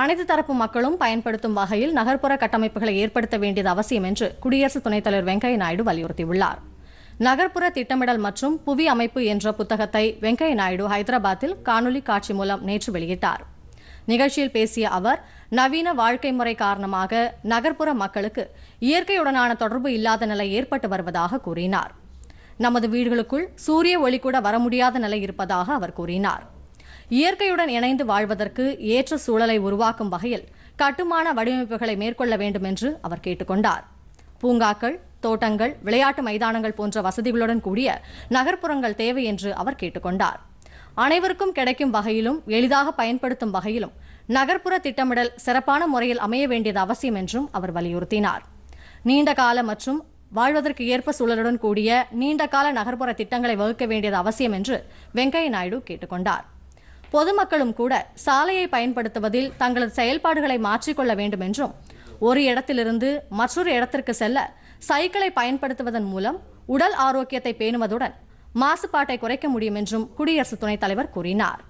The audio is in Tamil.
அனைத்து தரப்பு மக்களும் பயன்படுத்தும் வகையில் நகர்ப்புற கட்டமைப்புகளை ஏற்படுத்த வேண்டியது அவசியம் என்று குடியரசு துணைத் தலைவர் வெங்கையா நாயுடு வலியுறுத்தியுள்ளார் நகர்ப்புற திட்டமிடல் மற்றும் புவி அமைப்பு என்ற புத்தகத்தை வெங்கையா நாயுடு ஹைதராபாத்தில் காணொலி காட்சி மூலம் நேற்று வெளியிட்டார் நிகழ்ச்சியில் பேசிய அவர் நவீன வாழ்க்கை முறை காரணமாக நகர்ப்புற மக்களுக்கு இயற்கையுடனான தொடர்பு இல்லாத நிலை ஏற்பட்டு வருவதாக கூறினார் நமது வீடுகளுக்குள் சூரிய ஒளி கூட வர முடியாத நிலை இருப்பதாக அவர் கூறினார் இயற்கையுடன் இணைந்து வாழ்வதற்கு ஏற்ற சூழலை உருவாக்கும் வகையில் கட்டுமான வடிவமைப்புகளை மேற்கொள்ள வேண்டும் என்று அவர் கேட்டுக்கொண்டார் பூங்காக்கள் தோட்டங்கள் விளையாட்டு மைதானங்கள் போன்ற வசதிகளுடன் கூடிய நகர்ப்புறங்கள் தேவை என்று அவர் கேட்டுக்கொண்டார் அனைவருக்கும் கிடைக்கும் வகையிலும் எளிதாக பயன்படுத்தும் வகையிலும் நகர்ப்புற திட்டமிடல் சிறப்பான முறையில் அமைய வேண்டியது அவசியம் என்றும் அவர் வலியுறுத்தினார் நீண்ட கால மற்றும் வாழ்வதற்கு ஏற்ப சூழலுடன் கூடிய நீண்டகால நகர்ப்புற திட்டங்களை வகுக்க வேண்டியது அவசியம் என்று வெங்கையா நாயுடு கேட்டுக்கொண்டார் பொதுமக்களும் கூட சாலையை பயன்படுத்துவதில் தங்களது செயல்பாடுகளை மாற்றிக்கொள்ள வேண்டும் என்றும் ஒரு இடத்திலிருந்து மற்றொரு இடத்திற்கு செல்ல சைக்கிளை பயன்படுத்துவதன் மூலம் உடல் ஆரோக்கியத்தை பேணுவதுடன் மாசுபாட்டை குறைக்க முடியும் என்றும் குடியரசு துணைத் தலைவர் கூறினார்